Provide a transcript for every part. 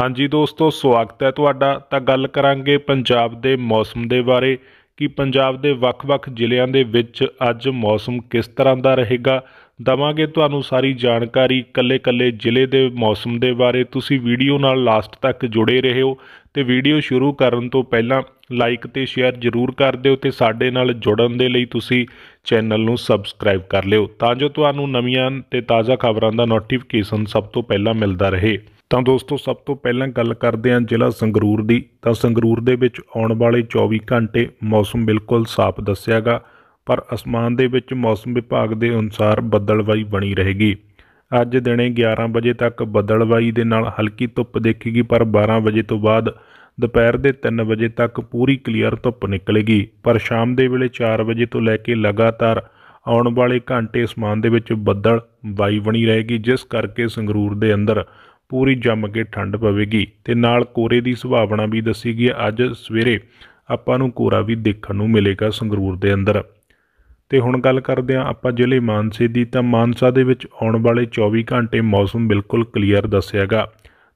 ਹਾਂਜੀ ਦੋਸਤੋ ਸਵਾਗਤ ਹੈ ਤੁਹਾਡਾ ਤਾਂ ਗੱਲ ਕਰਾਂਗੇ ਪੰਜਾਬ ਦੇ ਮੌਸਮ ਦੇ ਬਾਰੇ ਕਿ ਪੰਜਾਬ ਦੇ ਵੱਖ-ਵੱਖ ਜ਼ਿਲ੍ਹਿਆਂ ਦੇ ਵਿੱਚ ਅੱਜ ਮੌਸਮ ਕਿਸ ਤਰ੍ਹਾਂ ਦਾ ਰਹੇਗਾ ਦਵਾਂਗੇ ਤੁਹਾਨੂੰ ਸਾਰੀ ਜਾਣਕਾਰੀ ਕੱਲੇ-ਕੱਲੇ ਜ਼ਿਲ੍ਹੇ ਦੇ ਮੌਸਮ ਦੇ ਬਾਰੇ ਤੁਸੀਂ ਵੀਡੀਓ ਨਾਲ ਲਾਸਟ ਤੱਕ ਜੁੜੇ ਰਹੋ ਤੇ ਵੀਡੀਓ ਸ਼ੁਰੂ ਕਰਨ ਤੋਂ ਪਹਿਲਾਂ ਲਾਈਕ ਤੇ ਸ਼ੇਅਰ ਜ਼ਰੂਰ ਕਰ ਦਿਓ ਤੇ ਸਾਡੇ ਨਾਲ ਜੁੜਨ ਦੇ ਲਈ ਤੁਸੀਂ ਚੈਨਲ ਨੂੰ ਸਬਸਕ੍ਰਾਈਬ ਕਰ ਲਿਓ ਤਾਂ ਜੋ ਤੁਹਾਨੂੰ ਨਵੀਆਂ ਤੇ ਤਾਜ਼ਾ ਖਬਰਾਂ ਦਾ ਨੋਟੀਫਿਕੇਸ਼ਨ ਸਭ ਤੋਂ ਪਹਿਲਾਂ ਮਿਲਦਾ ਰਹੇ ਤਾਂ ਦੋਸਤੋ ਸਭ ਤੋਂ ਪਹਿਲਾਂ ਗੱਲ ਕਰਦੇ ਹਾਂ ਜ਼ਿਲ੍ਹਾ ਸੰਗਰੂਰ ਦੀ ਤਾਂ ਸੰਗਰੂਰ ਦੇ ਵਿੱਚ ਆਉਣ ਵਾਲੇ 24 ਘੰਟੇ ਮੌਸਮ ਬਿਲਕੁਲ ਸਾਫ਼ ਦੱਸਿਆਗਾ ਪਰ ਅਸਮਾਨ ਦੇ ਵਿੱਚ ਮੌਸਮ ਵਿਭਾਗ ਦੇ ਅਨੁਸਾਰ ਬੱਦਲਵਾਈ ਬਣੀ ਰਹੇਗੀ ਅੱਜ ਦਿਨੇ 11 ਵਜੇ ਤੱਕ ਬੱਦਲਵਾਈ ਦੇ ਨਾਲ ਹਲਕੀ ਧੁੱਪ ਦੇਖੀਗੀ ਪਰ 12 ਵਜੇ ਤੋਂ ਬਾਅਦ ਦੁਪਹਿਰ ਦੇ 3 ਵਜੇ ਤੱਕ ਪੂਰੀ ਕਲੀਅਰ ਧੁੱਪ ਨਿਕਲੇਗੀ ਪਰ ਸ਼ਾਮ ਦੇ ਵੇਲੇ 4 ਵਜੇ ਤੋਂ ਲੈ ਕੇ ਲਗਾਤਾਰ ਆਉਣ ਵਾਲੇ ਘੰਟੇ ਅਸਮਾਨ ਦੇ ਵਿੱਚ ਬੱਦਲ ਵਾਈ ਬਣੀ ਰਹੇਗੀ ਜਿਸ ਕਰਕੇ ਸੰਗਰੂਰ ਦੇ ਅੰਦਰ ਪੂਰੀ ਜੰਮ ਕੇ ਠੰਡ ਪਵੇਗੀ ਤੇ ਨਾਲ ਕੋਰੇ ਦੀ ਸੰਭਾਵਨਾ ਵੀ ਦੱਸੀ ਗਈ ਅੱਜ ਸਵੇਰੇ ਆਪਾਂ ਨੂੰ ਕੋਰਾ ਵੀ ਦੇਖਣ ਨੂੰ ਮਿਲੇਗਾ ਸੰਗਰੂਰ ਦੇ ਅੰਦਰ ਤੇ ਹੁਣ ਗੱਲ ਕਰਦੇ ਆ ਆਪਾਂ ਜ਼ਿਲ੍ਹੇ ਮਾਨਸੇ ਦੀ ਤਾਂ ਮਾਨਸਾ ਦੇ ਵਿੱਚ ਆਉਣ ਵਾਲੇ 24 ਘੰਟੇ ਮੌਸਮ ਬਿਲਕੁਲ ਕਲੀਅਰ ਦੱਸਿਆਗਾ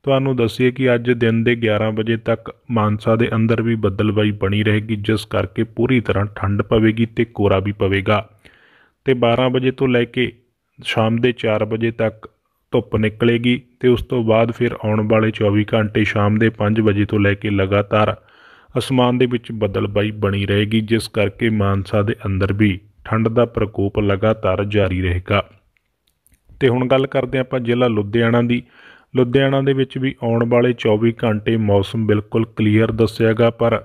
ਤੁਹਾਨੂੰ ਦੱਸੀਏ ਕਿ ਅੱਜ ਦਿਨ ਦੇ 11 ਵਜੇ ਤੱਕ ਮਾਨਸਾ ਦੇ ਅੰਦਰ ਵੀ ਬੱਦਲਬਾਈ ਬਣੀ ਰਹੇਗੀ ਜਿਸ ਕਰਕੇ ਪੂਰੀ ਤਰ੍ਹਾਂ ਠੰਡ ਪਵੇਗੀ ਤੇ ਕੋਰਾ ਵੀ ਪਵੇਗਾ ਤੇ 12 ਵਜੇ ਤੋਂ ਲੈ ਕੇ ਸ਼ਾਮ ਦੇ 4 ਵਜੇ ਤੱਕ ਧੁੱਪ ਨਿਕਲੇਗੀ ਤੇ ਉਸ ਤੋਂ ਬਾਅਦ ਫਿਰ ਆਉਣ ਵਾਲੇ 24 ਘੰਟੇ ਸ਼ਾਮ ਦੇ 5 ਵਜੇ ਤੋਂ ਲੈ ਕੇ ਲਗਾਤਾਰ ਅਸਮਾਨ ਦੇ ਵਿੱਚ ਬੱਦਲਬਾਈ ਬਣੀ ਰਹੇਗੀ ਜਿਸ ਕਰਕੇ ਮਾਨਸਾ ਦੇ ਅੰਦਰ ਵੀ ਠੰਡ ਦਾ ਪ੍ਰਕੋਪ ਲਗਾਤਾਰ ਜਾਰੀ ਰਹੇਗਾ ਤੇ ਹੁਣ ਗੱਲ ਕਰਦੇ ਆਪਾਂ ਜ਼ਿਲ੍ਹਾ ਲੁਧਿਆਣਾ ਦੀ ਲੁਧਿਆਣਾ ਦੇ ਵਿੱਚ ਵੀ ਆਉਣ ਵਾਲੇ 24 ਘੰਟੇ ਮੌਸਮ ਬਿਲਕੁਲ ਕਲੀਅਰ ਦੱਸਿਆਗਾ ਪਰ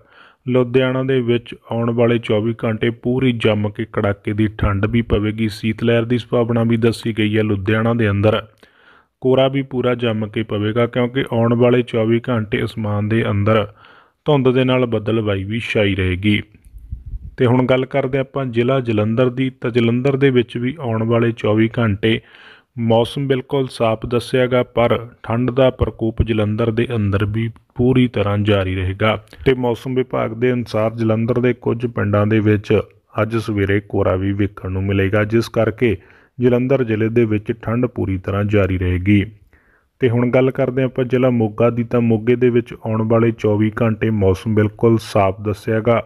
ਲੁਧਿਆਣਾ ਦੇ ਵਿੱਚ ਆਉਣ ਵਾਲੇ 24 ਘੰਟੇ ਪੂਰੀ ਜੰਮ ਕੇ ਕੜਾਕੇ ਦੀ ਠੰਡ ਵੀ ਪਵੇਗੀ ਸੀਤ ਲਹਿਰ ਦੀ ਸੰਭਾਵਨਾ ਵੀ ਦੱਸੀ ਗਈ ਹੈ ਲੁਧਿਆਣਾ ਦੇ ਅੰਦਰ ਕੋਰਾ ਵੀ ਪੂਰਾ ਜੰਮ ਕੇ ਪਵੇਗਾ ਕਿਉਂਕਿ ਆਉਣ ਵਾਲੇ 24 ਘੰਟੇ ਅਸਮਾਨ ਦੇ ਅੰਦਰ ਧੁੰਦ ਦੇ ਨਾਲ ਵਾਈ ਵੀ ਛਾਈ ਰਹੇਗੀ ਤੇ ਹੁਣ ਗੱਲ ਕਰਦੇ ਆਪਾਂ ਜ਼ਿਲ੍ਹਾ ਜਲੰਧਰ ਦੀ ਤਾਂ ਜਲੰਧਰ ਦੇ ਵਿੱਚ ਵੀ ਆਉਣ ਵਾਲੇ 24 ਘੰਟੇ ਮੌਸਮ ਬਿਲਕੁਲ ਸਾਫ਼ ਦੱਸਿਆਗਾ ਪਰ ਠੰਡ ਦਾ ਪ੍ਰਕੋਪ ਜਲੰਧਰ ਦੇ ਅੰਦਰ ਵੀ ਪੂਰੀ ਤਰ੍ਹਾਂ ਜਾਰੀ ਰਹੇਗਾ ਤੇ ਮੌਸਮ ਵਿਭਾਗ ਦੇ ਅਨੁਸਾਰ ਜਲੰਧਰ ਦੇ ਕੁਝ ਪਿੰਡਾਂ ਦੇ ਵਿੱਚ ਅੱਜ ਸਵੇਰੇ ਕੋਰਾ ਵੀ ਵੇਖਣ ਨੂੰ ਮਿਲੇਗਾ ਜਿਸ ਕਰਕੇ ਜਲੰਧਰ ਜ਼ਿਲ੍ਹੇ ਦੇ ਵਿੱਚ ਠੰਡ ਪੂਰੀ ਤਰ੍ਹਾਂ ਜਾਰੀ ਰਹੇਗੀ ਤੇ ਹੁਣ ਗੱਲ ਕਰਦੇ ਆਪਾਂ ਜ਼ਿਲ੍ਹਾ ਮੋਗਾ ਦੀ ਤਾਂ ਮੋਗੇ ਦੇ ਵਿੱਚ ਆਉਣ ਵਾਲੇ 24 ਘੰਟੇ ਮੌਸਮ ਬਿਲਕੁਲ ਸਾਫ਼ ਦੱਸਿਆਗਾ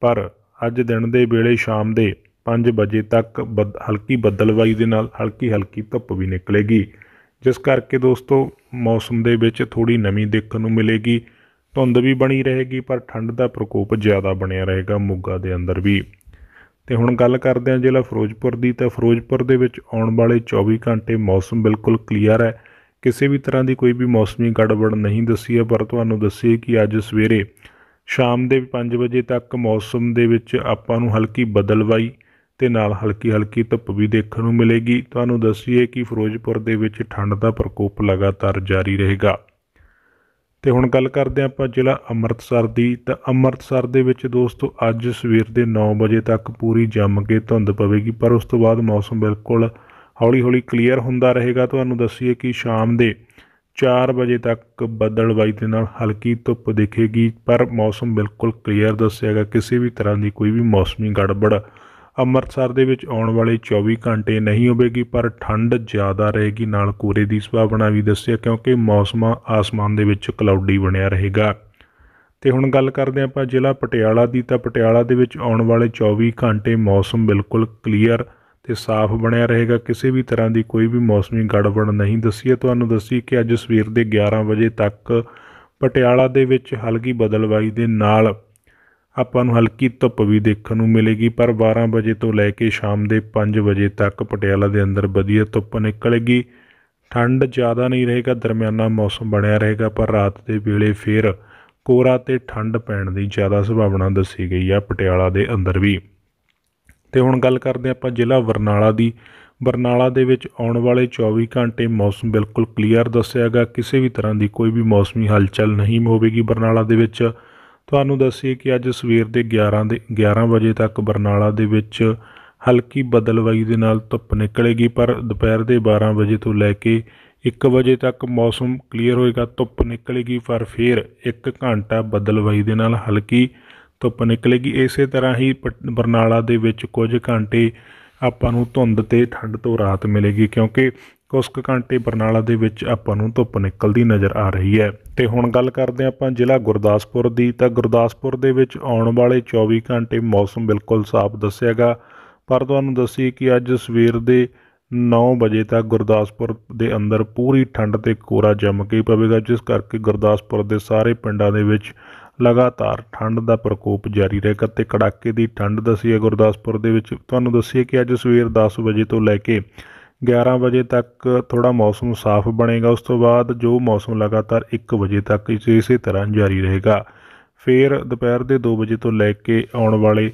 ਪਰ ਅੱਜ ਦਿਨ ਦੇ ਵੇਲੇ ਸ਼ਾਮ ਦੇ 5 ਵਜੇ ਤੱਕ ਹਲਕੀ ਬੱਦਲਵਾਈ ਦੇ ਨਾਲ ਹਲਕੀ ਹਲਕੀ ਧੁੱਪ ਵੀ ਨਿਕਲੇਗੀ ਜਿਸ ਕਰਕੇ ਦੋਸਤੋ ਮੌਸਮ ਦੇ ਵਿੱਚ ਥੋੜੀ ਨਮੀ ਦੇਖਣ ਨੂੰ ਮਿਲੇਗੀ ਧੁੰਦ ਵੀ ਬਣੀ ਰਹੇਗੀ ਪਰ ਠੰਡ ਦਾ ਪ੍ਰਕੋਪ ਜ਼ਿਆਦਾ ਬਣਿਆ ਰਹੇਗਾ ਮੋਗਾ ਦੇ ਅੰਦਰ ਵੀ ਤੇ ਹੁਣ ਗੱਲ ਕਰਦੇ ਹਾਂ ਜ਼ਿਲ੍ਹਾ ਫਿਰੋਜ਼ਪੁਰ ਦੀ ਤਾਂ ਫਿਰੋਜ਼ਪੁਰ ਦੇ ਵਿੱਚ ਆਉਣ ਵਾਲੇ 24 ਘੰਟੇ ਮੌਸਮ ਬਿਲਕੁਲ ਕਲੀਅਰ ਹੈ ਕਿਸੇ ਵੀ ਤਰ੍ਹਾਂ ਦੀ ਕੋਈ ਵੀ ਮੌਸਮੀ ਗੜਬੜ ਨਹੀਂ ਦੱਸੀ ਹੈ ਪਰ ਤੁਹਾਨੂੰ ਦੱਸੀਏ ਕਿ ਅੱਜ ਸਵੇਰੇ ਸ਼ਾਮ ਦੇ 5 ਵਜੇ ਤੱਕ ਮੌਸਮ ਦੇ ਵਿੱਚ ਆਪਾਂ ਨੂੰ ਹਲਕੀ ਬਦਲਵਾਈ ਤੇ ਨਾਲ ਹਲਕੀ ਹਲਕੀ ਧੁੱਪ ਵੀ ਦੇਖਣ ਨੂੰ ਮਿਲੇਗੀ ਤੁਹਾਨੂੰ ਦੱਸੀਏ ਕਿ ਫਿਰੋਜ਼ਪੁਰ ਦੇ ਵਿੱਚ ਠੰਡ ਦਾ ਪ੍ਰਕੋਪ ਲਗਾਤਾਰ ਜਾਰੀ ਰਹੇਗਾ ਤੇ ਹੁਣ ਗੱਲ ਕਰਦੇ ਆਪਾਂ ਜ਼ਿਲ੍ਹਾ ਅੰਮ੍ਰਿਤਸਰ ਦੀ ਤਾਂ ਅੰਮ੍ਰਿਤਸਰ ਦੇ ਵਿੱਚ ਦੋਸਤੋ ਅੱਜ ਸਵੇਰ ਦੇ 9 ਵਜੇ ਤੱਕ ਪੂਰੀ ਜੰਮ ਕੇ ਧੁੰਦ ਪਵੇਗੀ ਪਰ ਉਸ ਤੋਂ ਬਾਅਦ ਮੌਸਮ ਬਿਲਕੁਲ ਹੌਲੀ-ਹੌਲੀ ਕਲੀਅਰ ਹੁੰਦਾ ਰਹੇਗਾ ਤੁਹਾਨੂੰ ਦੱਸੀਏ ਕਿ ਸ਼ਾਮ ਦੇ 4 ਵਜੇ ਤੱਕ ਬੱਦਲਬਾਈ ਦੇ ਨਾਲ ਹਲਕੀ ਧੁੱਪ ਦਿਖੇਗੀ ਪਰ ਮੌਸਮ ਬਿਲਕੁਲ ਕਲੀਅਰ ਦੱਸਿਆਗਾ ਕਿਸੇ ਵੀ ਤਰ੍ਹਾਂ ਦੀ ਕੋਈ ਵੀ ਮੌਸਮੀ ਗੜਬੜ ਅੰਮ੍ਰਿਤਸਰ ਦੇ ਵਿੱਚ ਆਉਣ ਵਾਲੇ 24 ਘੰਟੇ ਨਹੀਂ ਹੋਵੇਗੀ ਪਰ ਠੰਡ ਜ਼ਿਆਦਾ ਰਹੇਗੀ ਨਾਲ ਕੋਰੇ ਦੀ ਸੰਭਾਵਨਾ ਵੀ ਦੱਸਿਆ ਕਿਉਂਕਿ ਮੌਸਮ ਆਸਮਾਨ ਦੇ ਵਿੱਚ ਕਲਾਉਡੀ ਬਣਿਆ ਰਹੇਗਾ ਤੇ ਹੁਣ ਗੱਲ ਕਰਦੇ ਆਪਾਂ ਜ਼ਿਲ੍ਹਾ ਪਟਿਆਲਾ ਦੀ ਤਾਂ ਪਟਿਆਲਾ ਦੇ ਵਿੱਚ ਆਉਣ ਵਾਲੇ 24 ਘੰਟੇ ਮੌਸਮ ਬਿਲਕੁਲ ਕਲੀਅਰ ਤੇ ਸਾਫ਼ ਬਣਿਆ ਰਹੇਗਾ ਕਿਸੇ ਵੀ ਤਰ੍ਹਾਂ ਦੀ ਕੋਈ ਵੀ ਮੌਸਮੀ ਗੜਬੜ ਨਹੀਂ ਦੱਸੀ ਹੈ ਤੁਹਾਨੂੰ ਦੱਸੀ ਕਿ ਅੱਜ ਸਵੇਰ ਦੇ 11 ਵਜੇ ਤੱਕ ਪਟਿਆਲਾ ਦੇ ਵਿੱਚ ਹਲਕੀ ਬਦਲਵਾਈ ਦੇ ਨਾਲ ਆਪਾਂ ਨੂੰ ਹਲਕੀ ਧੁੱਪ ਵੀ ਦੇਖਣ ਨੂੰ ਮਿਲੇਗੀ ਪਰ 12 ਵਜੇ ਤੋਂ ਲੈ ਕੇ ਸ਼ਾਮ ਦੇ 5 ਵਜੇ ਤੱਕ ਪਟਿਆਲਾ ਦੇ ਅੰਦਰ ਵਧੀਆ ਧੁੱਪ ਨਿਕਲੇਗੀ ਠੰਡ ਜ਼ਿਆਦਾ ਨਹੀਂ ਰਹੇਗਾ ਦਰਮਿਆਨਾ ਮੌਸਮ ਬਣਿਆ ਰਹੇਗਾ ਪਰ ਰਾਤ ਦੇ ਵੇਲੇ ਫੇਰ ਕੋਰਾ ਤੇ ਠੰਡ ਪੈਣ ਦੀ ਜ਼ਿਆਦਾ ਸੰਭਾਵਨਾ ਦੱਸੀ ਗਈ ਆ ਪਟਿਆਲਾ ਦੇ ਅੰਦਰ ਵੀ ਤੇ ਹੁਣ ਗੱਲ ਕਰਦੇ ਆਪਾਂ ਜ਼ਿਲ੍ਹਾ ਬਰਨਾਲਾ ਦੀ ਬਰਨਾਲਾ ਦੇ ਵਿੱਚ ਆਉਣ ਵਾਲੇ 24 ਘੰਟੇ ਮੌਸਮ ਬਿਲਕੁਲ ਕਲੀਅਰ ਦੱਸਿਆ ਗਿਆ ਕਿਸੇ ਵੀ ਤਰ੍ਹਾਂ ਦੀ ਕੋਈ ਵੀ ਮੌਸਮੀ ਹਲਚਲ ਨਹੀਂ ਹੋਵੇਗੀ ਬਰਨਾਲਾ ਦੇ ਵਿੱਚ ਤੁਹਾਨੂੰ ਦੱਸੀਏ ਕਿ ਅੱਜ ਸਵੇਰ ਦੇ 11 ਦੇ 11 ਵਜੇ ਤੱਕ ਬਰਨਾਲਾ ਦੇ ਵਿੱਚ ਹਲਕੀ ਬਦਲਵਾਈ ਦੇ ਨਾਲ ਧੁੱਪ ਨਿਕਲੇਗੀ ਪਰ ਦੁਪਹਿਰ ਦੇ 12 ਵਜੇ ਤੋਂ ਲੈ ਕੇ 1 ਵਜੇ ਤੱਕ ਮੌਸਮ ਕਲੀਅਰ ਹੋਏਗਾ ਧੁੱਪ ਨਿਕਲੇਗੀ ਪਰ ਫਿਰ 1 ਘੰਟਾ ਬਦਲਵਾਈ ਦੇ ਨਾਲ ਹਲਕੀ ਧੁੱਪ ਨਿਕਲੇਗੀ ਇਸੇ ਤਰ੍ਹਾਂ ਹੀ ਬਰਨਾਲਾ ਦੇ ਵਿੱਚ ਕੁਝ ਘੰਟੇ ਆਪਾਂ ਨੂੰ ਧੁੰਦ ਤੇ ਠੰਡ ਤੋਂ ਰਾਤ ਮਿਲੇਗੀ ਕਿਉਂਕਿ ਕੁਸਕ ਕੁ ਬਰਨਾਲਾ ਦੇ ਵਿੱਚ ਆਪਾਂ ਨੂੰ ਧੁੱਪ ਨਿਕਲਦੀ ਨਜ਼ਰ ਆ ਰਹੀ ਹੈ ਤੇ ਹੁਣ ਗੱਲ ਕਰਦੇ ਆਪਾਂ ਜ਼ਿਲ੍ਹਾ ਗੁਰਦਾਸਪੁਰ ਦੀ ਤਾਂ ਗੁਰਦਾਸਪੁਰ ਦੇ ਵਿੱਚ ਆਉਣ ਵਾਲੇ 24 ਘੰਟੇ ਮੌਸਮ ਬਿਲਕੁਲ ਸਾਫ਼ ਦੱਸਿਆਗਾ ਪਰ ਤੁਹਾਨੂੰ ਦੱਸੀ ਕਿ ਅੱਜ ਸਵੇਰ ਦੇ 9 ਵਜੇ ਤੱਕ ਗੁਰਦਾਸਪੁਰ ਦੇ ਅੰਦਰ ਪੂਰੀ ਠੰਡ ਤੇ ਕੋਰਾ ਜੰਮ ਕੇ ਪਵੇਗਾ ਜਿਸ ਕਰਕੇ ਗੁਰਦਾਸਪੁਰ ਦੇ ਸਾਰੇ ਪਿੰਡਾਂ ਦੇ ਵਿੱਚ ਲਗਾਤਾਰ ਠੰਡ ਦਾ ਪ੍ਰਕੋਪ ਜਾਰੀ ਰਹੇਗਾ ਤੇ ਕੜਾਕੇ ਦੀ ਠੰਡ ਦੱਸੀ ਹੈ ਗੁਰਦਾਸਪੁਰ ਦੇ ਵਿੱਚ ਤੁਹਾਨੂੰ ਦੱਸੀਏ ਕਿ ਅੱਜ ਸਵੇਰ 10 ਵਜੇ ਤੋਂ ਲੈ ਕੇ 11 ਵਜੇ ਤੱਕ ਥੋੜਾ ਮੌਸਮ ਸਾਫ਼ ਬਣੇਗਾ ਉਸ ਤੋਂ ਬਾਅਦ ਜੋ ਮੌਸਮ ਲਗਾਤਾਰ 1 ਵਜੇ ਤੱਕ ਇਸੇ ਤਰ੍ਹਾਂ ਜਾਰੀ ਰਹੇਗਾ ਫਿਰ ਦੁਪਹਿਰ ਦੇ 2 ਵਜੇ ਤੋਂ ਲੈ ਕੇ ਆਉਣ ਵਾਲੇ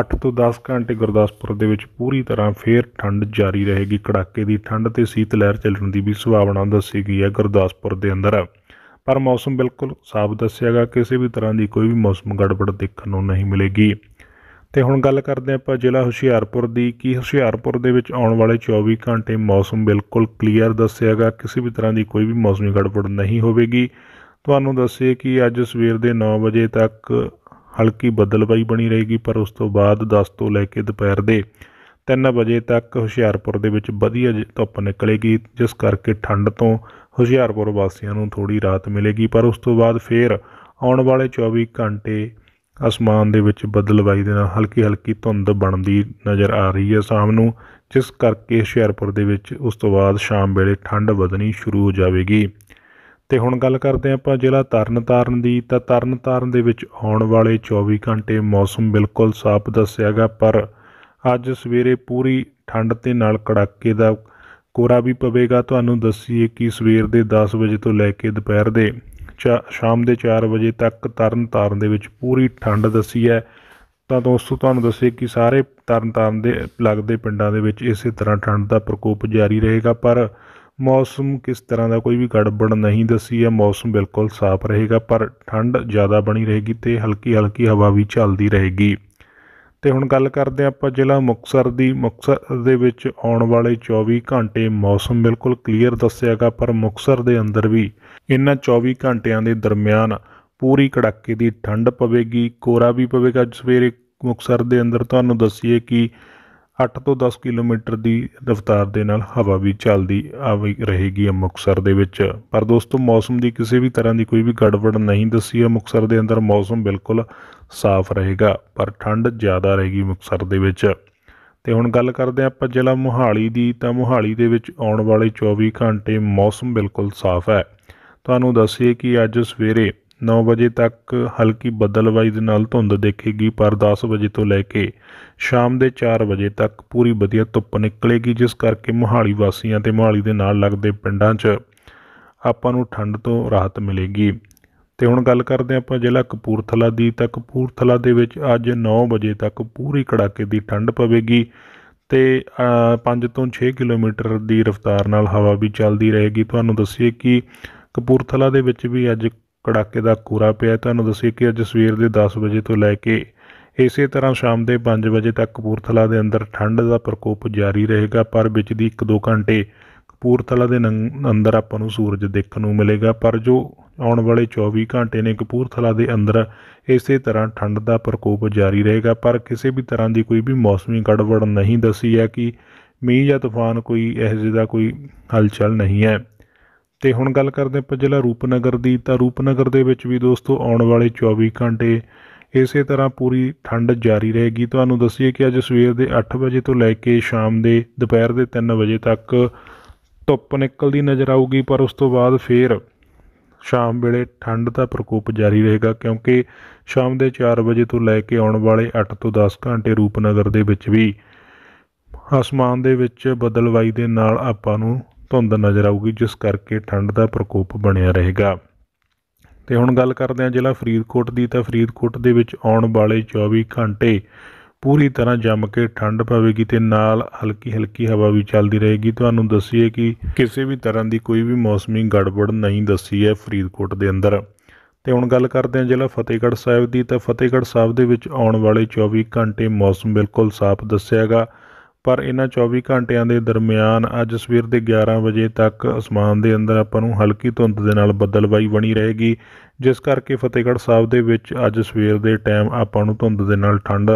8 ਤੋਂ 10 ਘੰਟੇ ਗੁਰਦਾਸਪੁਰ ਦੇ ਵਿੱਚ ਪੂਰੀ ਤਰ੍ਹਾਂ ਫੇਰ ਠੰਡ ਜਾਰੀ ਰਹੇਗੀ ਕੜਾਕੇ ਦੀ ਠੰਡ ਤੇ ਸੀਤ ਲਹਿਰ ਚੱਲਣ ਦੀ ਵੀ ਸੰਭਾਵਨਾ ਦੱਸੀ ਗਈ ਹੈ ਗੁਰਦਾਸਪੁਰ ਦੇ ਅੰਦਰ ਪਰ ਮੌਸਮ ਬਿਲਕੁਲ ਸਾਫ਼ ਦੱਸਿਆ ਗਿਆ ਕਿਸੇ ਵੀ ਤਰ੍ਹਾਂ ਦੀ ਕੋਈ ਵੀ ਮੌਸਮ ਗੜਬੜ ਦੇਖਣ ਨੂੰ ਨਹੀਂ ਮਿਲੇਗੀ ਤੇ ਹੁਣ ਗੱਲ ਕਰਦੇ ਆਪਾਂ ਜ਼ਿਲ੍ਹਾ ਹੁਸ਼ਿਆਰਪੁਰ ਦੀ ਕੀ ਹੁਸ਼ਿਆਰਪੁਰ ਦੇ ਵਿੱਚ ਆਉਣ ਵਾਲੇ 24 ਘੰਟੇ ਮੌਸਮ ਬਿਲਕੁਲ ਕਲੀਅਰ ਦੱਸਿਆਗਾ ਕਿਸੇ ਵੀ ਤਰ੍ਹਾਂ ਦੀ ਕੋਈ ਵੀ ਮੌਸਮੀ ਗੜਬੜ ਨਹੀਂ ਹੋਵੇਗੀ ਤੁਹਾਨੂੰ ਦੱਸੇ ਕਿ ਅੱਜ ਸਵੇਰ ਦੇ 9 ਵਜੇ ਤੱਕ ਹਲਕੀ ਬੱਦਲਬਾਈ ਬਣੀ ਰਹੇਗੀ ਪਰ ਉਸ ਤੋਂ ਬਾਅਦ 10 ਤੋਂ ਲੈ ਕੇ ਦੁਪਹਿਰ ਦੇ 3 ਵਜੇ ਤੱਕ ਹੁਸ਼ਿਆਰਪੁਰ ਦੇ ਵਿੱਚ ਵਧੀਆ ਧੁੱਪ ਨਿਕਲੇਗੀ ਜਿਸ ਕਰਕੇ ਠੰਡ ਤੋਂ ਹੁਸ਼ਿਆਰਪੁਰ ਵਾਸੀਆਂ ਨੂੰ ਥੋੜੀ ਰਾਤ ਮਿਲੇਗੀ ਪਰ ਉਸ ਤੋਂ ਬਾਅਦ ਫੇਰ ਆਉਣ ਵਾਲੇ 24 ਘੰਟੇ ਅਸਮਾਨ ਦੇ ਵਿੱਚ ਬੱਦਲ ਵਾਈ ਦੇ ਨਾਲ ਹਲਕੀ ਹਲਕੀ ਧੁੰਦ ਬਣਦੀ ਨਜ਼ਰ ਆ ਰਹੀ ਹੈ ਸ਼ਾਮ ਨੂੰ ਜਿਸ ਕਰਕੇ ਹੁਸ਼ਿਆਰਪੁਰ ਦੇ ਵਿੱਚ ਉਸ ਤੋਂ ਬਾਅਦ ਸ਼ਾਮ ਵੇਲੇ ਠੰਡ ਵਧਣੀ ਸ਼ੁਰੂ ਹੋ ਜਾਵੇਗੀ ਤੇ ਹੁਣ ਗੱਲ ਕਰਦੇ ਆਪਾਂ ਜ਼ਿਲ੍ਹਾ ਤਰਨਤਾਰਨ ਦੀ ਤਾਂ ਤਰਨਤਾਰਨ ਦੇ ਵਿੱਚ ਆਉਣ ਵਾਲੇ 24 ਘੰਟੇ ਮੌਸਮ ਬਿਲਕੁਲ ਸਾਫ਼ ਦੱਸਿਆਗਾ ਪਰ ਅੱਜ ਸਵੇਰੇ ਪੂਰੀ ਠੰਡ ਤੇ ਨਾਲ ਕੜਾਕੇ ਦਾ ਕੋਰਾ ਵੀ ਪਵੇਗਾ ਤੁਹਾਨੂੰ ਦੱਸੀਏ ਕਿ ਸਵੇਰ ਦੇ 10 ਵਜੇ ਤੋਂ ਲੈ ਕੇ ਦੁਪਹਿਰ ਦੇ ਸ਼ਾਮ ਦੇ 4 ਵਜੇ ਤੱਕ ਤਰਨ ਤਾਰਨ ਦੇ ਵਿੱਚ ਪੂਰੀ ਠੰਡ ਦੱਸੀ ਹੈ ਤਾਂ ਦੋਸਤੋ ਤੁਹਾਨੂੰ ਦੱਸੇ ਕਿ ਸਾਰੇ ਤਰਨ ਤਾਰਨ ਦੇ ਲੱਗਦੇ ਪਿੰਡਾਂ ਦੇ ਵਿੱਚ ਇਸੇ ਤਰ੍ਹਾਂ ਠੰਡ ਦਾ ਪ੍ਰਕੋਪ ਜਾਰੀ ਰਹੇਗਾ ਪਰ ਮੌਸਮ ਕਿਸ ਤਰ੍ਹਾਂ ਦਾ ਕੋਈ ਵੀ ਗੜਬੜ ਨਹੀਂ ਦੱਸੀ ਹੈ ਮੌਸਮ ਬਿਲਕੁਲ ਸਾਫ਼ ਰਹੇਗਾ ਪਰ ਠੰਡ ਜ਼ਿਆਦਾ ਬਣੀ ਰਹੇਗੀ ਤੇ ਹਲਕੀ ਹਲਕੀ ਹਵਾ ਵੀ ਚੱਲਦੀ ਰਹੇਗੀ ਤੇ ਹੁਣ ਗੱਲ ਕਰਦੇ ਆਪਾਂ ਜ਼ਿਲ੍ਹਾ ਮੁਕਸਰ ਦੀ ਮੁਕਸਰ ਦੇ ਵਿੱਚ ਆਉਣ ਵਾਲੇ 24 ਘੰਟੇ ਮੌਸਮ ਬਿਲਕੁਲ ਕਲੀਅਰ ਦੱਸਿਆਗਾ ਪਰ ਮੁਕਸਰ ਦੇ ਅੰਦਰ ਵੀ ਇਹਨਾਂ 24 ਘੰਟਿਆਂ ਦੇ ਦਰਮਿਆਨ ਪੂਰੀ ਕੜਾਕੇ ਦੀ ਠੰਡ ਪਵੇਗੀ ਕੋਰਾ ਵੀ ਪਵੇਗਾ ਸਵੇਰੇ ਮੁਕਸਰ ਦੇ ਅੰਦਰ ਤੁਹਾਨੂੰ ਦੱਸੀਏ ਕਿ 8 ਤੋਂ 10 ਕਿਲੋਮੀਟਰ ਦੀ ਰਫ਼ਤਾਰ ਦੇ ਨਾਲ ਹਵਾ ਵੀ ਚੱਲਦੀ ਆਵੇ ਰਹੇਗੀ ਅੰਮ੍ਰਿਤਸਰ ਦੇ ਵਿੱਚ ਪਰ ਦੋਸਤੋ ਮੌਸਮ ਦੀ ਕਿਸੇ ਵੀ ਤਰ੍ਹਾਂ ਦੀ ਕੋਈ ਵੀ ਗੜਬੜ ਨਹੀਂ ਦੱਸੀ ਮੁਕਸਰ ਦੇ ਅੰਦਰ ਮੌਸਮ ਬਿਲਕੁਲ ਸਾਫ਼ ਰਹੇਗਾ ਪਰ ਠੰਡ ਜ਼ਿਆਦਾ ਰਹੇਗੀ ਮੁਕਸਰ ਦੇ ਵਿੱਚ ਤੇ ਹੁਣ ਗੱਲ ਕਰਦੇ ਆ ਆਪਾਂ ਜ਼ਿਲ੍ਹਾ ਮੋਹਾਲੀ ਦੀ ਤਾਂ ਮੋਹਾਲੀ ਦੇ ਵਿੱਚ ਆਉਣ ਵਾਲੇ 24 ਘੰਟੇ ਮੌਸਮ ਬਿਲਕੁਲ ਸਾਫ਼ ਹੈ ਤੁਹਾਨੂੰ ਦੱਸੀਏ ਕਿ ਅੱਜ ਸਵੇਰੇ 9 ਵਜੇ ਤੱਕ ਹਲਕੀ ਬੱਦਲਵਾਈ ਦੇ ਨਾਲ ਧੁੰਦ ਦੇਖੇਗੀ ਪਰ 10 ਵਜੇ ਤੋਂ ਲੈ ਕੇ ਸ਼ਾਮ ਦੇ 4 ਵਜੇ ਤੱਕ ਪੂਰੀ ਵਧੀਆ ਧੁੱਪ ਨਿਕਲੇਗੀ ਜਿਸ ਕਰਕੇ ਮੋਹਾਲੀ ਵਾਸੀਆਂ ਤੇ ਮੋਹਾਲੀ ਦੇ ਨਾਲ ਲੱਗਦੇ ਪਿੰਡਾਂ 'ਚ ਆਪਾਂ ਨੂੰ ਠੰਡ ਤੋਂ ਰਾਹਤ ਮਿਲੇਗੀ ਤੇ ਹੁਣ ਗੱਲ ਕਰਦੇ ਆਪਾਂ ਜ਼ਿਲ੍ਹਾ ਕਪੂਰਥਲਾ ਦੀ ਤਾਂ ਕਪੂਰਥਲਾ ਦੇ ਵਿੱਚ ਅੱਜ 9 ਵਜੇ ਤੱਕ ਪੂਰੀ ਕੜਾਕੇ ਦੀ ਠੰਡ ਪਵੇਗੀ ਤੇ 5 ਤੋਂ 6 ਕਿਲੋਮੀਟਰ ਦੀ ਰਫ਼ਤਾਰ ਨਾਲ ਹਵਾ ਵੀ ਚੱਲਦੀ ਰਹੇਗੀ ਤੁਹਾਨੂੰ ਦੱਸੀਏ ਕਿ ਕਪੂਰਥਲਾ ਦੇ ਵਿੱਚ ਵੀ ਅੱਜ ਕੜਾਕੇ ਦਾ ਕੂਰਾ ਪਿਆ ਤੁਹਾਨੂੰ ਦੱਸੀ ਕਿ ਅੱਜ ਸਵੇਰ ਦੇ 10 ਵਜੇ ਤੋਂ ਲੈ ਕੇ ਇਸੇ ਤਰ੍ਹਾਂ ਸ਼ਾਮ ਦੇ 5 ਵਜੇ ਤੱਕ ਕਪੂਰਥਲਾ ਦੇ ਅੰਦਰ ਠੰਡ ਦਾ ਪ੍ਰਕੋਪ ਜਾਰੀ ਰਹੇਗਾ ਪਰ ਵਿੱਚ ਦੀ 1-2 ਘੰਟੇ ਕਪੂਰਥਲਾ ਦੇ ਅੰਦਰ ਆਪਾਂ ਨੂੰ ਸੂਰਜ ਦੇਖਣ ਨੂੰ ਮਿਲੇਗਾ ਪਰ ਜੋ ਆਉਣ ਵਾਲੇ 24 ਘੰਟੇ ਨੇ ਕਪੂਰਥਲਾ ਦੇ ਅੰਦਰ ਇਸੇ ਤਰ੍ਹਾਂ ਠੰਡ ਦਾ ਪ੍ਰਕੋਪ ਜਾਰੀ ਰਹੇਗਾ ਪਰ ਕਿਸੇ ਵੀ ਤਰ੍ਹਾਂ ਦੀ ਕੋਈ ਵੀ ਮੌਸਮੀ ਗੜਬੜ ਨਹੀਂ ਦੱਸੀ ਹੈ ਕਿ ਮੀਂਹ ਜਾਂ ਤੂਫਾਨ ਕੋਈ ਇਹੋ ਜਿਹਾ ਕੋਈ ਹਲਚਲ ਨਹੀਂ ਹੈ ਤੇ ਹੁਣ ਗੱਲ ਕਰਦੇ ਆਪਾਂ ਜ਼ਿਲ੍ਹਾ ਰੂਪਨਗਰ ਦੀ ਤਾਂ ਰੂਪਨਗਰ ਦੇ ਵਿੱਚ ਵੀ ਦੋਸਤੋ ਆਉਣ ਵਾਲੇ 24 ਘੰਟੇ ਇਸੇ ਤਰ੍ਹਾਂ ਪੂਰੀ ਠੰਡ ਜਾਰੀ ਰਹੇਗੀ ਤੁਹਾਨੂੰ ਦੱਸੀਏ ਕਿ ਅੱਜ ਸਵੇਰ ਦੇ 8 ਵਜੇ ਤੋਂ ਲੈ ਕੇ ਸ਼ਾਮ ਦੇ ਦੁਪਹਿਰ ਦੇ 3 ਵਜੇ ਤੱਕ ਧੁੱਪ ਨਿਕਲਦੀ ਨਜ਼ਰ ਆਊਗੀ ਪਰ ਉਸ ਤੋਂ ਬਾਅਦ ਫੇਰ ਸ਼ਾਮ ਵੇਲੇ ਠੰਡ ਦਾ ਪ੍ਰਕੋਪ ਜਾਰੀ ਰਹੇਗਾ ਕਿਉਂਕਿ ਸ਼ਾਮ ਦੇ 4 ਵਜੇ ਤੋਂ ਲੈ ਕੇ ਆਉਣ ਵਾਲੇ 8 ਤੋਂ 10 ਘੰਟੇ ਰੂਪਨਗਰ ਦੇ ਵਿੱਚ ਵੀ ਆਸਮਾਨ ਦੇ ਵਿੱਚ ਬਦਲਵਾਈ ਦੇ ਨਾਲ ਆਪਾਂ ਨੂੰ ਧੁੰਦ ਨਜ਼ਰ ਆਊਗੀ ਜਿਸ ਕਰਕੇ ਠੰਡ ਦਾ ਪ੍ਰਕੋਪ ਬਣਿਆ ਰਹੇਗਾ ਤੇ ਹੁਣ ਗੱਲ ਕਰਦੇ ਹਾਂ ਜ਼ਿਲ੍ਹਾ ਫਰੀਦਕੋਟ ਦੀ ਤਾਂ ਫਰੀਦਕੋਟ ਦੇ ਵਿੱਚ ਆਉਣ ਵਾਲੇ 24 ਘੰਟੇ ਪੂਰੀ ਤਰ੍ਹਾਂ ਜੰਮ ਕੇ ਠੰਡ ਪਵੇਗੀ ਤੇ ਨਾਲ ਹਲਕੀ ਹਲਕੀ ਹਵਾ ਵੀ ਚੱਲਦੀ ਰਹੇਗੀ ਤੁਹਾਨੂੰ ਦੱਸੀਏ ਕਿ ਕਿਸੇ ਵੀ ਤਰ੍ਹਾਂ ਦੀ ਕੋਈ ਵੀ ਮੌਸਮੀ ਗੜਬੜ ਨਹੀਂ ਦੱਸੀ ਹੈ ਫਰੀਦਕੋਟ ਦੇ ਅੰਦਰ ਤੇ ਹੁਣ ਗੱਲ ਕਰਦੇ ਹਾਂ ਜ਼ਿਲ੍ਹਾ ਫਤਿਹਗੜ੍ਹ ਸਾਹਿਬ ਦੀ ਤਾਂ ਫਤਿਹਗੜ੍ਹ ਸਾਹਿਬ ਦੇ ਵਿੱਚ ਆਉਣ ਵਾਲੇ 24 ਘੰਟੇ ਮੌਸਮ ਬਿਲਕੁਲ ਸਾਫ਼ ਦੱਸਿਆਗਾ ਪਰ ਇਹਨਾਂ 24 ਘੰਟਿਆਂ ਦੇ ਦਰਮਿਆਨ ਅੱਜ ਸਵੇਰ ਦੇ 11 ਵਜੇ ਤੱਕ ਅਸਮਾਨ ਦੇ ਅੰਦਰ ਆਪਾਂ ਨੂੰ ਹਲਕੀ ਧੁੰਦ ਦੇ ਨਾਲ ਬੱਦਲਬਾਈ ਬਣੀ ਰਹੇਗੀ ਜਿਸ ਕਰਕੇ ਫਤਿਹਗੜ੍ਹ ਸਾਹਿਬ ਦੇ ਵਿੱਚ ਅੱਜ ਸਵੇਰ ਦੇ ਟਾਈਮ ਆਪਾਂ ਨੂੰ ਧੁੰਦ ਦੇ ਨਾਲ ਠੰਡ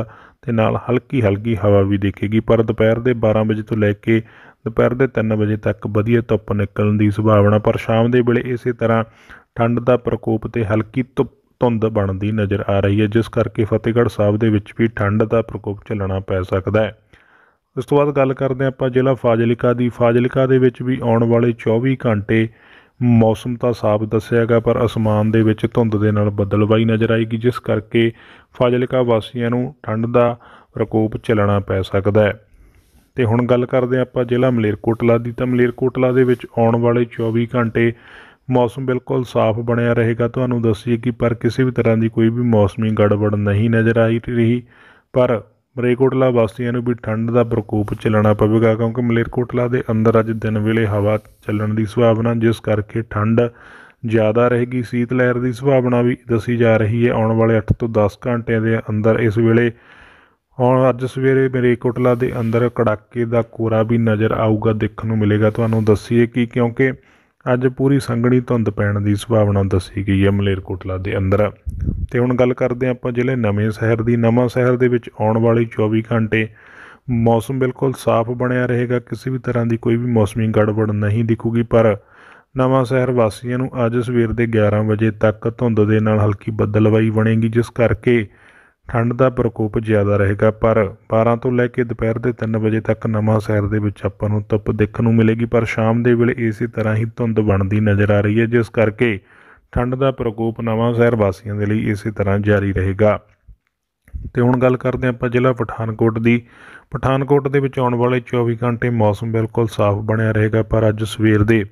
ਤੇ ਨਾਲ ਹਲਕੀ ਹਲਕੀ ਹਵਾ ਵੀ ਦੇਖੇਗੀ ਪਰ ਦੁਪਹਿਰ ਦੇ 12 ਵਜੇ ਤੋਂ ਲੈ ਕੇ ਦੁਪਹਿਰ ਦੇ 3 ਵਜੇ ਤੱਕ ਵਧੀਆ ਧੁੱਪ ਨਿਕਲਣ ਦੀ ਸੰਭਾਵਨਾ ਪਰ ਸ਼ਾਮ ਦੇ ਵੇਲੇ ਇਸੇ ਤਰ੍ਹਾਂ ਠੰਡ ਦਾ ਪ੍ਰਕੋਪ ਤੇ ਹਲਕੀ ਧੁੱਪ ਧੁੰਦ ਬਣਦੀ ਨਜ਼ਰ ਆ ਰਹੀ ਹੈ ਜਿਸ ਕਰਕੇ ਫਤਿਹਗੜ੍ਹ ਸਾਹਿਬ ਦੇ ਵਿੱਚ ਵੀ ਠੰਡ ਦਾ ਪ੍ਰਕੋਪ ਚੱਲਣਾ ਪੈ ਸਕਦਾ ਹੈ ਉਸ ਤੋਂ ਬਾਅਦ ਗੱਲ ਕਰਦੇ ਆਪਾਂ ਜ਼ਿਲ੍ਹਾ ਫਾਜ਼ਿਲਕਾ ਦੀ ਫਾਜ਼ਿਲਕਾ ਦੇ ਵਿੱਚ ਵੀ ਆਉਣ ਵਾਲੇ 24 ਘੰਟੇ ਮੌਸਮ ਤਾਂ ਸਾਫ਼ ਦੱਸਿਆ ਗਿਆ ਪਰ ਅਸਮਾਨ ਦੇ ਵਿੱਚ ਧੁੰਦ ਦੇ ਨਾਲ ਬੱਦਲਬਾਈ ਨਜ਼ਰ ਆਏਗੀ ਜਿਸ ਕਰਕੇ ਫਾਜ਼ਿਲਕਾ ਵਾਸੀਆਂ ਨੂੰ ਠੰਡ ਦਾ ਪ੍ਰਕੋਪ ਚੱਲਣਾ ਪੈ ਸਕਦਾ ਹੈ ਤੇ ਹੁਣ ਗੱਲ ਕਰਦੇ ਆਪਾਂ ਜ਼ਿਲ੍ਹਾ ਮਲੇਰਕੋਟਲਾ ਦੀ ਤਾਂ ਮਲੇਰਕੋਟਲਾ ਦੇ ਵਿੱਚ ਆਉਣ ਵਾਲੇ 24 ਘੰਟੇ ਮੌਸਮ ਬਿਲਕੁਲ ਸਾਫ਼ ਬਣਿਆ ਰਹੇਗਾ ਤੁਹਾਨੂੰ ਦੱਸੀਏ ਕਿ ਪਰ ਕਿਸੇ ਵੀ ਤਰ੍ਹਾਂ ਦੀ ਕੋਈ ਵੀ ਮੌਸਮੀ ਗੜਬੜ ਨਹੀਂ ਨਜ਼ਰ ਆਈ ਰਹੀ ਪਰ ਮਲੇਰਕੋਟਲਾ ਵਾਸੀਆਂ ਨੂੰ ਵੀ ਠੰਡ ਦਾ ਪ੍ਰਕੋਪ ਚੱਲਣਾ ਪਵੇਗਾ ਕਿਉਂਕਿ ਮਲੇਰਕੋਟਲਾ ਦੇ ਅੰਦਰ ਅੱਜ ਦਿਨ ਵੇਲੇ ਹਵਾ ਚੱਲਣ ਦੀ ਸੰਭਾਵਨਾ ਜਿਸ ਕਰਕੇ ਠੰਡ ਜ਼ਿਆਦਾ ਰਹੇਗੀ ਸੀਤ ਲਹਿਰ ਦੀ ਸੰਭਾਵਨਾ ਵੀ ਦੱਸੀ ਜਾ ਰਹੀ ਹੈ ਆਉਣ ਵਾਲੇ 8 ਤੋਂ 10 ਘੰਟਿਆਂ ਦੇ ਅੰਦਰ ਇਸ ਵੇਲੇ ਹੁਣ ਅੱਜ ਸਵੇਰੇ ਮਲੇਰਕੋਟਲਾ ਦੇ ਅੰਦਰ ਕੜਾਕੇ ਦਾ ਕੋਰਾ ਵੀ ਨਜ਼ਰ ਆਊਗਾ ਦੇਖਣ ਨੂੰ ਮਿਲੇਗਾ ਤੁਹਾਨੂੰ ਦੱਸੀਏ ਕਿ ਕਿਉਂਕਿ ਅੱਜ ਪੂਰੀ ਸੰਗਣੀ ਧੁੰਦ ਪੈਣ ਦੀ ਸੰਭਾਵਨਾ ਦੱਸੀ ਗਈ ਹੈ ਮਲੇਰਕੋਟਲਾ ਦੇ ਅੰਦਰ ਤੇ ਹੁਣ ਗੱਲ ਕਰਦੇ ਆ ਆਪਾਂ ਜ਼ਿਲ੍ਹੇ ਨਵੇਂ ਸ਼ਹਿਰ ਦੀ ਨਵਾਂ ਸ਼ਹਿਰ ਦੇ ਵਿੱਚ ਆਉਣ ਵਾਲੇ 24 ਘੰਟੇ ਮੌਸਮ ਬਿਲਕੁਲ ਸਾਫ਼ ਬਣਿਆ ਰਹੇਗਾ ਕਿਸੇ ਵੀ ਤਰ੍ਹਾਂ ਦੀ ਕੋਈ ਵੀ ਮੌਸਮੀ ਗੜਬੜ ਨਹੀਂ ਦਿਖੂਗੀ ਪਰ ਨਵਾਂ ਸ਼ਹਿਰ ਵਾਸੀਆਂ ਨੂੰ ਅੱਜ ਸਵੇਰ ਦੇ 11 ਵਜੇ ਤੱਕ ਧੁੰਦ ਦੇ ਨਾਲ ਹਲਕੀ ਬੱਦਲਵਾਈ ਬਣੇਗੀ ਜਿਸ ਕਰਕੇ ਠੰਡ ਦਾ ਪ੍ਰਕੋਪ ਜ਼ਿਆਦਾ ਰਹੇਗਾ ਪਰ 12 ਤੋਂ ਲੈ ਕੇ ਦੁਪਹਿਰ ਦੇ 3 ਵਜੇ ਤੱਕ ਨਵਾਂ ਸ਼ਹਿਰ ਦੇ ਵਿੱਚ ਆਪਾਂ ਨੂੰ ਧੁੱਪ ਦੇਖਣ ਨੂੰ ਮਿਲੇਗੀ ਪਰ ਸ਼ਾਮ ਦੇ ਵੇਲੇ ਇਸੇ ਤਰ੍ਹਾਂ ਹੀ ਧੁੰਦ ਬਣਦੀ ਨਜ਼ਰ ਆ ਰਹੀ ਹੈ ਜਿਸ ਕਰਕੇ ਠੰਡ ਦਾ ਪ੍ਰਕੋਪ ਨਵਾਂ ਸ਼ਹਿਰ ਵਾਸੀਆਂ ਦੇ ਲਈ ਇਸੇ ਤਰ੍ਹਾਂ ਜਾਰੀ ਰਹੇਗਾ ਤੇ ਹੁਣ ਗੱਲ ਕਰਦੇ ਆਪਾਂ ਜ਼ਿਲ੍ਹਾ ਪਠਾਨਕੋਟ ਦੀ ਪਠਾਨਕੋਟ ਦੇ ਵਿੱਚ ਆਉਣ ਵਾਲੇ 24 ਘੰਟੇ ਮੌਸਮ ਬਿਲਕੁਲ ਸਾਫ਼ ਬਣਿਆ ਰਹੇਗਾ ਪਰ ਅੱਜ ਸਵੇਰ ਦੇ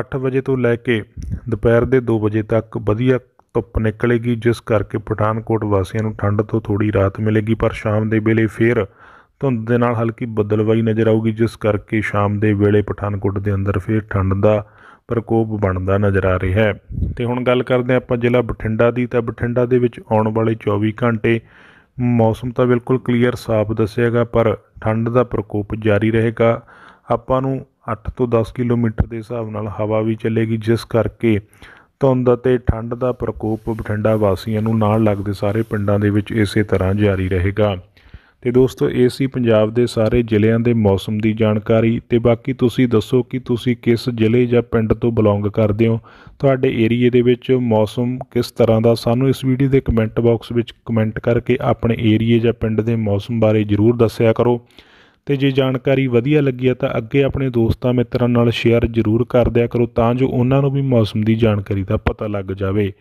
8 ਵਜੇ ਤੋਂ ਲੈ ਕੇ ਦੁਪਹਿਰ ਦੇ 2 ਵਜੇ ਤੱਕ ਵਧੀਆ ਧੁੱਪ ਨਿਕਲੇਗੀ ਜਿਸ ਕਰਕੇ ਪਠਾਨਕੋਟ ਵਾਸੀਆਂ ਨੂੰ ਠੰਡ ਤੋਂ ਥੋੜੀ ਰਾਤ ਮਿਲੇਗੀ ਪਰ ਸ਼ਾਮ ਦੇ ਵੇਲੇ ਫੇਰ ਧੁੰਦ ਦੇ ਨਾਲ ਹਲਕੀ ਬੱਦਲਵਾਈ ਨਜ਼ਰ ਆਊਗੀ ਜਿਸ ਕਰਕੇ ਸ਼ਾਮ ਦੇ ਵੇਲੇ ਪਠਾਨਕੋਟ ਦੇ ਅੰਦਰ ਫੇਰ ਠੰਡ ਦਾ ਪ੍ਰਕੋਪ ਬਣਦਾ ਨਜ਼ਰ ਆ ਰਿਹਾ ਹੈ ਤੇ ਹੁਣ ਗੱਲ ਕਰਦੇ ਆਪਾਂ ਜ਼ਿਲ੍ਹਾ ਬਠਿੰਡਾ ਦੀ ਤਾਂ ਬਠਿੰਡਾ ਦੇ ਵਿੱਚ ਆਉਣ ਵਾਲੇ 24 ਘੰਟੇ ਮੌਸਮ ਤਾਂ ਬਿਲਕੁਲ ਕਲੀਅਰ ਸਾਫ਼ ਦੱਸਿਆਗਾ ਪਰ ਠੰਡ ਦਾ ਪ੍ਰਕੋਪ ਜਾਰੀ ਰਹੇਗਾ ਆਪਾਂ ਨੂੰ 8 ਤੋਂ 10 ਕਿਲੋਮੀਟਰ ਦੇ ਹਿਸਾਬ ਨਾਲ ਹਵਾ ਵੀ ਚੱਲੇਗੀ ਜਿਸ ਕਰਕੇ ਧੁੰਦ ਅਤੇ ਠੰਡ ਦਾ ਪ੍ਰਕੋਪ ਬਠਿੰਡਾ ਵਾਸੀਆਂ ਨੂੰ ਨਾਲ ਲੱਗਦੇ ਸਾਰੇ ਪਿੰਡਾਂ ਦੇ ਵਿੱਚ ਇਸੇ ਤਰ੍ਹਾਂ ਜਾਰੀ ਰਹੇਗਾ ਤੇ ਦੋਸਤੋ ਇਹ ਸੀ ਪੰਜਾਬ ਦੇ ਸਾਰੇ ਜ਼ਿਲ੍ਹਿਆਂ ਦੇ ਮੌਸਮ ਦੀ ਜਾਣਕਾਰੀ ਤੇ ਬਾਕੀ ਤੁਸੀਂ ਦੱਸੋ ਕਿ ਤੁਸੀਂ ਕਿਸ ਜ਼ਿਲ੍ਹੇ ਜਾਂ ਪਿੰਡ ਤੋਂ ਬਿਲੋਂਗ ਕਰਦੇ ਹੋ ਤੁਹਾਡੇ ਏਰੀਏ ਦੇ ਵਿੱਚ ਮੌਸਮ ਕਿਸ ਤਰ੍ਹਾਂ ਦਾ ਸਾਨੂੰ ਇਸ ਵੀਡੀਓ ਦੇ ਕਮੈਂਟ ਬਾਕਸ ਵਿੱਚ ਕਮੈਂਟ ਕਰਕੇ ਆਪਣੇ ਏਰੀਏ ਜਾਂ ਪਿੰਡ ਦੇ ਮੌਸਮ ਬਾਰੇ ਜ਼ਰੂਰ ਦੱਸਿਆ ਕਰੋ ਤੇ ਜੇ ਜਾਣਕਾਰੀ ਵਧੀਆ ਲੱਗੀ ਹੈ ਤਾਂ ਅੱਗੇ ਆਪਣੇ ਦੋਸਤਾਂ ਮਿੱਤਰਾਂ ਨਾਲ ਸ਼ੇਅਰ ਜ਼ਰੂਰ ਕਰ ਦਿਆ ਕਰੋ ਤਾਂ ਜੋ ਉਹਨਾਂ ਨੂੰ ਵੀ ਮੌਸਮ ਦੀ ਜਾਣਕਾਰੀ ਦਾ ਪਤਾ ਲੱਗ ਜਾਵੇ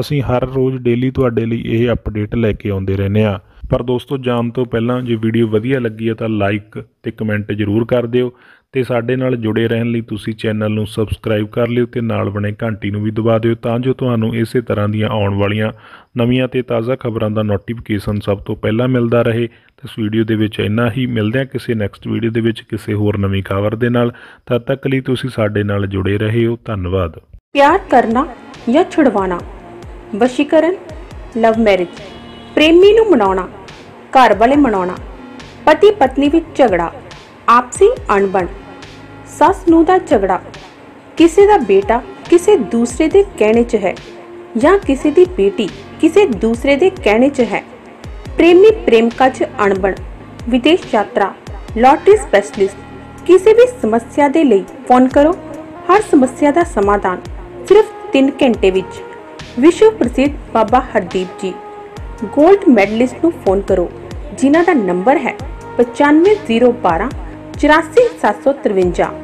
ਅਸੀਂ ਹਰ ਰੋਜ਼ ਡੇਲੀ ਤੁਹਾਡੇ ਲਈ ਇਹ ਅਪਡੇਟ ਲੈ ਕੇ ਆਉਂਦੇ ਰਹਿੰਦੇ ਆ ਪਰ ਦੋਸਤੋ ਜਾਣ ਤੋਂ ਪਹਿਲਾਂ ਜੇ ਵੀਡੀਓ ਵਧੀਆ ਲੱਗੀ ਹੈ ਤਾਂ ਲਾਈਕ ਤੇ ਕਮੈਂਟ ਜ਼ਰੂਰ ਕਰ ਦਿਓ ਤੇ ਸਾਡੇ ਨਾਲ ਜੁੜੇ ਰਹਿਣ ਲਈ ਤੁਸੀਂ ਚੈਨਲ ਨੂੰ ਸਬਸਕ੍ਰਾਈਬ ਕਰ ਲਿਓ ਤੇ ਨਾਲ ਬਣੇ ਘੰਟੀ ਨੂੰ ਵੀ ਦਬਾ ਦਿਓ ਤਾਂ ਜੋ ਤੁਹਾਨੂੰ ਇਸੇ ਤਰ੍ਹਾਂ ਦੀਆਂ ਆਉਣ ਵਾਲੀਆਂ ਨਵੀਆਂ ਤੇ ਤਾਜ਼ਾ ਖਬਰਾਂ ਦਾ ਨੋਟੀਫਿਕੇਸ਼ਨ ਸਭ ਤੋਂ ਪਹਿਲਾਂ ਮਿਲਦਾ ਰਹੇ ਤੇ ਇਸ ਵੀਡੀਓ ਦੇ ਵਿੱਚ ਇੰਨਾ ਹੀ ਮਿਲਦੇ ਹਾਂ ਕਿਸੇ ਨੈਕਸਟ ਵੀਡੀਓ ਦੇ ਵਿੱਚ ਕਿਸੇ ਹੋਰ ਨਵੀਂ ਖਬਰ ਦੇ ਨਾਲ ਤਦ ਤੱਕ ਲਈ ਤੁਸੀਂ ਸਾਡੇ ਨਾਲ ਜੁੜੇ ਰਹੇ ਹੋ ਧੰਨਵਾਦ ਪਿਆਰ ਕਰਨਾ ਜਾਂ ਛੁਡਵਾਣਾ ਵਸ਼ੀਕਰਨ ਲਵ ਮੈਰਿਜ ਪ੍ਰੇਮੀ ਨੂੰ ਮਨਾਉਣਾ ਘਰ ਵਾਲੇ ਮਨਾਉਣਾ ਪਤੀ ਪਤਨੀ ਵਿੱਚ ਝਗੜਾ ਆਪਸੀ ਅਣਬਣ ਸੱਸ ਨੂੰ ਦਾ ਝਗੜਾ ਕਿਸੇ ਦਾ ਬੇਟਾ ਕਿਸੇ ਦੂਸਰੇ ਦੇ ਕਹਿਣੇ 'ਚ ਹੈ ਜਾਂ ਕਿਸੇ ਦੀ ਬੇਟੀ ਕਿਸੇ ਦੂਸਰੇ ਦੇ ਕਹਿਣੇ 'ਚ ਹੈ ਪ੍ਰੇਮੀ ਪ੍ਰੇਮਿਕਾ 'ਚ ਅਣਬਣ ਵਿਦੇਸ਼ ਯਾਤਰਾ ਲਾਟਰੀ ਸਪੈਸ਼ਲਿਸਟ ਕਿਸੇ ਵੀ ਸਮੱਸਿਆ ਦੇ ਲਈ ਫੋਨ ਕਰੋ ਹਰ ਸਮੱਸਿਆ ਦਾ ਸਮਾਧਾਨ ਸਿਰਫ 3 ਘੰਟੇ ਵਿੱਚ ਵਿਸ਼ਵ ਪ੍ਰਸਿੱਧ ਬਾਬਾ ਹਰਦੀਪ ਜੀ 골ਡ ਮੈਡਲਿਸਟ ਨੂੰ ਫੋਨ ਕਰੋ ਜਿਨ੍ਹਾਂ ਦਾ ਨੰਬਰ ਹੈ 95012 84753